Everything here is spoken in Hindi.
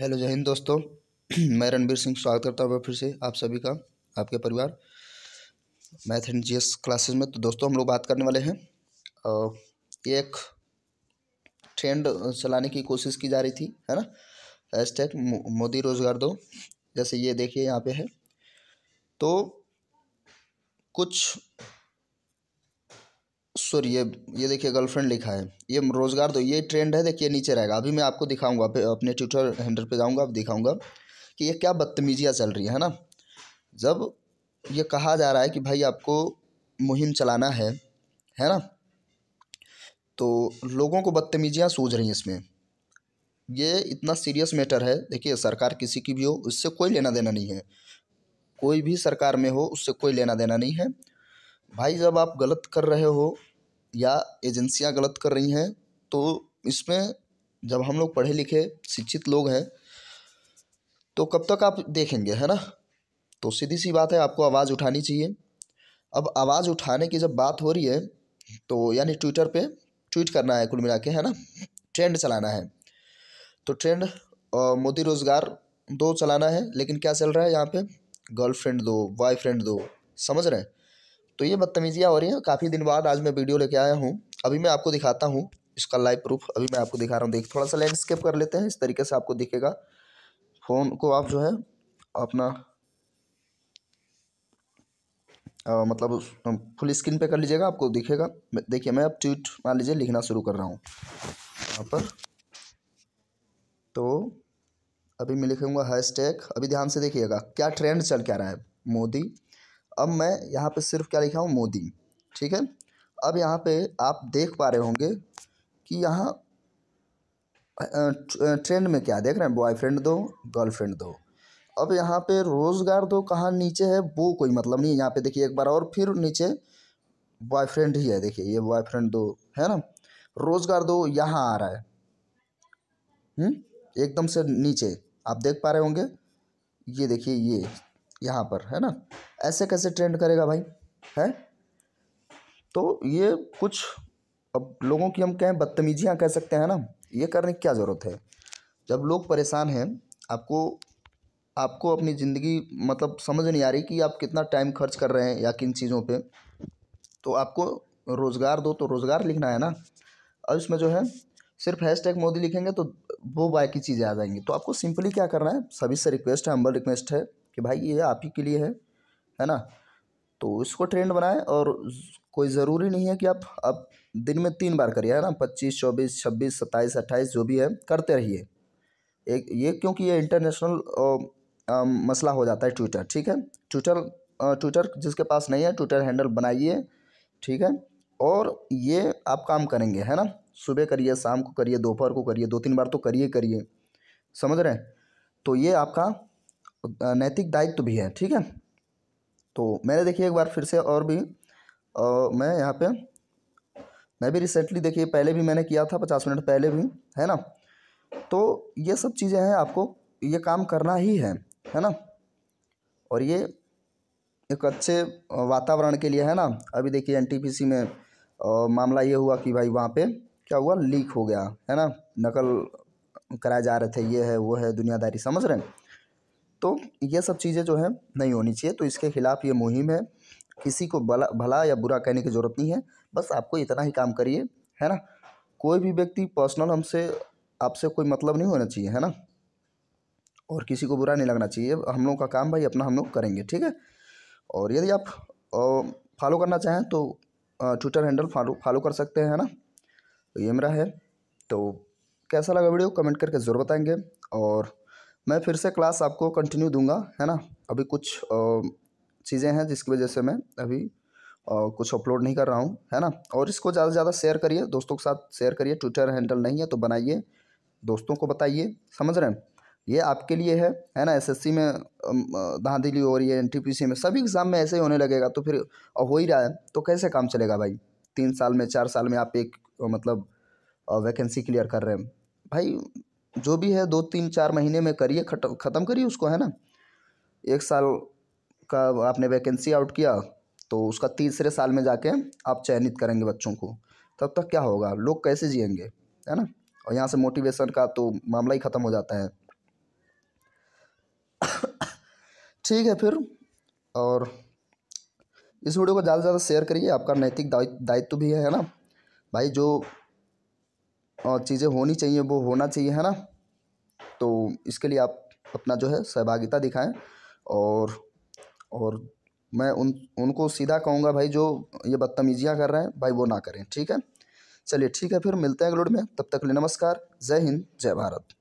हेलो जय हिंद दोस्तों मैं रणबीर सिंह स्वागत करता हूँ फिर से आप सभी का आपके परिवार मैथ एंड जी क्लासेस में तो दोस्तों हम लोग बात करने वाले हैं एक ट्रेंड चलाने की कोशिश की जा रही थी है ना हैशटैग मोदी रोज़गार दो जैसे ये देखिए यहाँ पे है तो कुछ सॉरी ये ये देखिए गर्लफ्रेंड लिखा है ये रोज़गार दो तो, ये ट्रेंड है देखिए नीचे रहेगा अभी मैं आपको दिखाऊंगा अपने ट्विटर हैंडल पे जाऊंगा आप दिखाऊंगा कि ये क्या बदतमीजियाँ चल रही है ना जब ये कहा जा रहा है कि भाई आपको मुहिम चलाना है है ना तो लोगों को बदतमीजियाँ सूझ रही हैं इसमें ये इतना सीरियस मैटर है देखिए सरकार किसी की भी हो उससे कोई लेना देना नहीं है कोई भी सरकार में हो उससे कोई लेना देना नहीं है भाई जब आप गलत कर रहे हो या एजेंसियाँ गलत कर रही हैं तो इसमें जब हम लोग पढ़े लिखे शिक्षित लोग हैं तो कब तक आप देखेंगे है ना तो सीधी सी बात है आपको आवाज़ उठानी चाहिए अब आवाज़ उठाने की जब बात हो रही है तो यानी ट्विटर पे ट्वीट करना है कुल मिला के है ना ट्रेंड चलाना है तो ट्रेंड मोदी रोज़गार दो चलाना है लेकिन क्या चल रहा है यहाँ पे गर्लफ्रेंड दो बॉयफ्रेंड दो समझ रहे हैं तो ये बदतमीज़ियाँ हो रही हैं काफ़ी दिन बाद आज मैं वीडियो लेके आया हूँ अभी मैं आपको दिखाता हूँ इसका लाइव प्रूफ अभी मैं आपको दिखा रहा हूँ देख थोड़ा सा लैंडस्केप कर लेते हैं इस तरीके से आपको दिखेगा फ़ोन को आप जो है अपना आ, मतलब फुल स्क्रीन पे कर लीजिएगा आपको दिखेगा देखिए मैं अब ट्वीट मान लीजिए लिखना शुरू कर रहा हूँ यहाँ पर तो अभी मैं लिखूँगा हैश टैग अभी ध्यान से देखिएगा क्या ट्रेंड चल क्या रहा है मोदी अब मैं यहाँ पे सिर्फ क्या लिखा हूँ मोदी ठीक है अब यहाँ पे आप देख पा रहे होंगे कि यहाँ ट्रेंड में क्या देख रहे हैं बॉयफ्रेंड दो गर्लफ्रेंड दो अब यहाँ पे रोज़गार दो कहाँ नीचे है वो कोई मतलब नहीं है यहाँ पर देखिए एक बार और फिर नीचे बॉयफ्रेंड ही है देखिए ये बॉयफ्रेंड दो है ना रोज़गार दो यहाँ आ रहा है हुँ? हम्म? एकदम से नीचे आप देख पा रहे होंगे ये देखिए ये यहाँ पर है ना ऐसे कैसे ट्रेंड करेगा भाई है तो ये कुछ अब लोगों की हम कहें बदतमीजियाँ कह सकते हैं ना ये करने की क्या ज़रूरत है जब लोग परेशान हैं आपको आपको अपनी ज़िंदगी मतलब समझ नहीं आ रही कि आप कितना टाइम खर्च कर रहे हैं या किन चीज़ों पे तो आपको रोज़गार दो तो रोज़गार लिखना है ना और इसमें जो है सिर्फ हैश टैग मोदी लिखेंगे तो वो बाय की चीज़ें आ जाएंगी तो आपको सिंपली क्या करना है सभी से रिक्वेस्ट है अम्बल रिक्वेस्ट है कि भाई ये आप ही के लिए है है ना तो इसको ट्रेंड बनाएं और कोई ज़रूरी नहीं है कि आप अब दिन में तीन बार करिए है ना पच्चीस चौबीस छब्बीस सत्ताईस अट्ठाईस जो भी है करते रहिए एक ये क्योंकि ये इंटरनेशनल मसला हो जाता है ट्विटर ठीक है ट्विटर ट्विटर जिसके पास नहीं है ट्विटर हैंडल बनाइए ठीक है और ये आप काम करेंगे है ना सुबह करिए शाम को करिए दोपहर को करिए दो तीन बार तो करिए करिए समझ रहे हैं तो ये आपका नैतिक दायित्व तो भी है ठीक है तो मैंने देखिए एक बार फिर से और भी आ, मैं यहाँ पे मैं भी रिसेंटली देखिए पहले भी मैंने किया था पचास मिनट पहले भी है ना तो ये सब चीज़ें हैं आपको ये काम करना ही है है ना और ये एक अच्छे वातावरण के लिए है ना अभी देखिए एनटीपीसी में आ, मामला ये हुआ कि भाई वहाँ पे क्या हुआ लीक हो गया है ना नकल कराए जा रहे थे ये है वो है दुनियादारी समझ रहे हैं तो ये सब चीज़ें जो है नहीं होनी चाहिए तो इसके ख़िलाफ़ ये मुहिम है किसी को भला भला या बुरा कहने की ज़रूरत नहीं है बस आपको इतना ही काम करिए है ना कोई भी व्यक्ति पर्सनल हमसे आपसे कोई मतलब नहीं होना चाहिए है ना और किसी को बुरा नहीं लगना चाहिए हम लोग का काम भाई अपना हम लोग करेंगे ठीक है और यदि आप फॉलो करना चाहें तो ट्विटर हैंडल फॉलो फॉलो कर सकते हैं है ना तो ये मेरा है तो कैसा लगा वीडियो कमेंट करके ज़रूर बताएंगे और मैं फिर से क्लास आपको कंटिन्यू दूंगा है ना अभी कुछ चीज़ें हैं जिसकी वजह से मैं अभी कुछ अपलोड नहीं कर रहा हूँ है ना और इसको ज़्यादा से ज़्यादा शेयर करिए दोस्तों के साथ शेयर करिए ट्विटर हैंडल नहीं है तो बनाइए दोस्तों को बताइए समझ रहे हैं ये आपके लिए है है ना एसएससी में धांधली हो रही है एनटीपीसी में सभी एग्ज़ाम में ऐसे ही होने लगेगा तो फिर हो ही रहा है तो कैसे काम चलेगा भाई तीन साल में चार साल में आप एक मतलब वैकेंसी क्लियर कर रहे हैं भाई जो भी है दो तीन चार महीने में करिए ख़त्म करिए उसको है ना एक साल का आपने वैकेंसी आउट किया तो उसका तीसरे साल में जाके आप चयनित करेंगे बच्चों को तब तक क्या होगा लोग कैसे जिएंगे है ना और यहाँ से मोटिवेशन का तो मामला ही ख़त्म हो जाता है ठीक है फिर और इस वीडियो को ज़्यादा से ज़्यादा शेयर करिए आपका नैतिक दायित्व भी है ना भाई जो चीज़ें होनी चाहिए वो होना चाहिए है ना तो इसके लिए आप अपना जो है सहभागिता दिखाएं और और मैं उन उनको सीधा कहूँगा भाई जो ये बदतमीजियाँ कर रहे हैं भाई वो ना करें ठीक है चलिए ठीक है फिर मिलते हैं अगलोड में तब तक ले लिए नमस्कार जय हिंद जय भारत